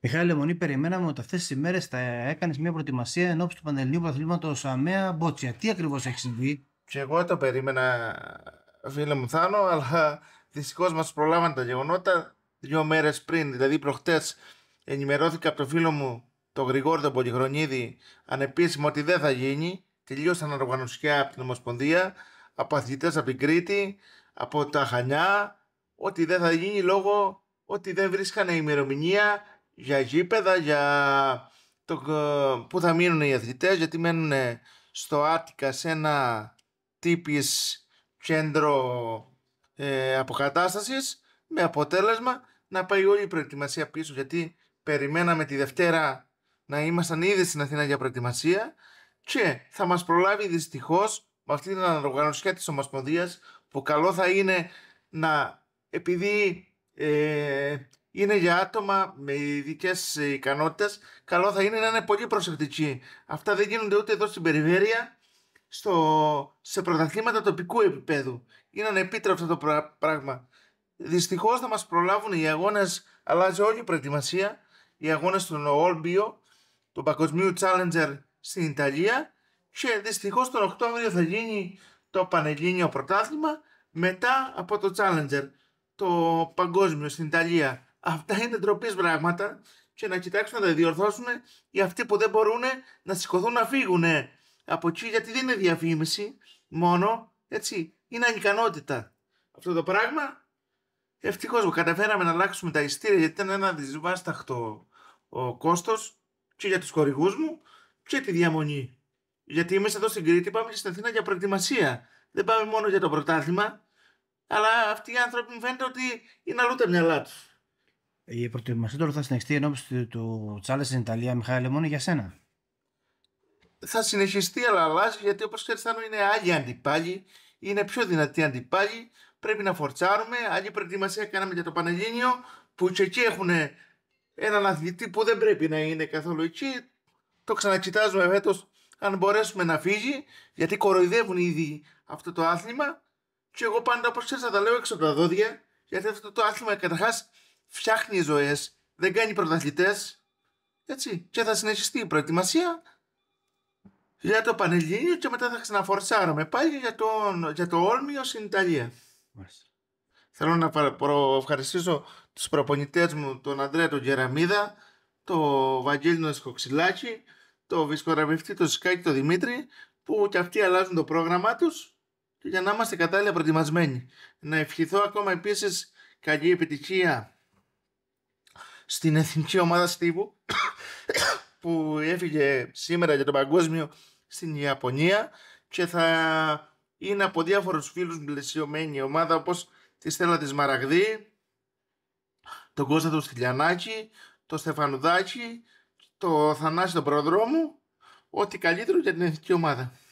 Μιχάλη Λεμονή, περιμέναμε ότι αυτές τις ημέρες θα έκανες μια προετοιμασία εν του Πανελληνίου Παθλήματο ΑΜΕΑ Μπότσια. Τι ακριβώς έχεις συμβεί. Και εγώ το περίμενα, φίλε μου Θάνο, αλλά δυστυχώς μας προλάβανε τα γεγονότα δύο μέρες πριν. Δηλαδή, προχτές ενημερώθηκα από το φίλο μου τον Γρηγόρη τον Πολυχρονίδη ανεπίσημα ότι δεν θα γίνει. Τελείωσαν οργανωσιά από την Ομοσπονδία, από αθλητές από την Κρήτη, από τα Χανιά, ότι δεν θα γίνει λόγω ότι δεν βρίσκανε ημερομηνία για γήπεδα, για το, ε, που θα μείνουν οι αθλητές, γιατί μένουν στο Άτικα σε ένα τύπης κέντρο ε, αποκατάστασης με αποτέλεσμα να πάει όλη η προετοιμασία πίσω γιατί περιμέναμε τη Δευτέρα να ήμασταν ήδη στην Αθήνα για προετοιμασία και θα μας προλάβει δυστυχώς με αυτή την αναργανωσιά της Ομοσπονδίας που καλό θα είναι να επειδή ε, είναι για άτομα με ειδικές ε, ικανότητες, καλό θα είναι να είναι πολύ προσεκτικοί. Αυτά δεν γίνονται ούτε εδώ στην περιφέρεια, στο, σε πρωταθλήματα τοπικού επίπεδου. Είναι ανεπίτρεπτο το πράγμα. Δυστυχώς θα μας προλάβουν οι αγώνες, αλλάζει όλη η προετοιμασία. Οι αγώνες των Bio, του Παγκοσμίου Challenger στην Ιταλία. Και δυστυχώς τον Οκτώβριο θα γίνει το Πανελλήνιο Πρωτάθλημα μετά από το Challenger, το Παγκόσμιο στην Ιταλία. Αυτά είναι ντροπής πράγματα και να κοιτάξουν να τα διορθώσουν οι αυτοί που δεν μπορούν να σηκωθούν να φύγουν από εκεί γιατί δεν είναι διαφήμιση μόνο, έτσι, είναι ανικανότητα. Αυτό το πράγμα ευτυχώς που καταφέραμε να αλλάξουμε τα ειστήρια γιατί ήταν ένα δυσβάσταχτο ο κόστος και για τους χορηγούς μου και τη διαμονή. Γιατί είμαστε εδώ στην Κρήτη πάμε στην Αθήνα για προετοιμασία. Δεν πάμε μόνο για το πρωτάθλημα, αλλά αυτοί οι άνθρωποι μου φαίνεται ότι είναι αλλού τα μυαλά η προετοιμασία τώρα θα συνεχιστεί ενώπιση του Τσάλες στην Ιταλία, Μιχάλη, μόνο για σένα. Θα συνεχιστεί, αλλά αλλάζει γιατί όπως ξέρεις, είναι άλλοι αντιπάλοι. Είναι πιο δυνατοί αντιπάλοι. Πρέπει να φορτσάρουμε. Άλλη προετοιμασία κάναμε για το Πανελλήνιο που και εκεί έχουν έναν αθλητή που δεν πρέπει να είναι καθόλου εκεί. Το ξανακοιτάζουμε φέτος αν μπορέσουμε να φύγει, γιατί κοροϊδεύουν ήδη αυτό το άθλημα. Και εγώ πάντα, όπως ξέρεις, θα τα λέω έξω τα δόντια, γιατί αυτό το άθλημα καταρχάς φτιάχνει ζωές, δεν κάνει πρωταθλητές. Έτσι. Και θα συνεχιστεί η προετοιμασία για το Πανελλήνιο και μετά θα ξαναφορσάρουμε πάλι για το, για το Όλμιο στην Ιταλία. Θέλω να ευχαριστήσω τους προπονητές μου, τον Ανδρέα τον Γεραμίδα, το τον Σκοξυλάκη, το Βυσκοραβευτή το Σκάκη, το Δημήτρη, που και αυτοί αλλάζουν το πρόγραμμά τους για να είμαστε κατάλληλα προετοιμασμένοι. Να ευχηθώ ακόμα επίσης καλή επιτυχία στην εθνική ομάδα Στίβου που έφυγε σήμερα για το παγκόσμιο στην Ιαπωνία και θα είναι από διάφορους φίλους πλαισιωμένη ομάδα όπως τη Στέλλα της Μαραγδή, τον Κώστα του Στυλιανάκη, τον Στεφανουδάκη, το Θανάση τον Προδρόμου, ό,τι καλύτερο για την εθνική ομάδα.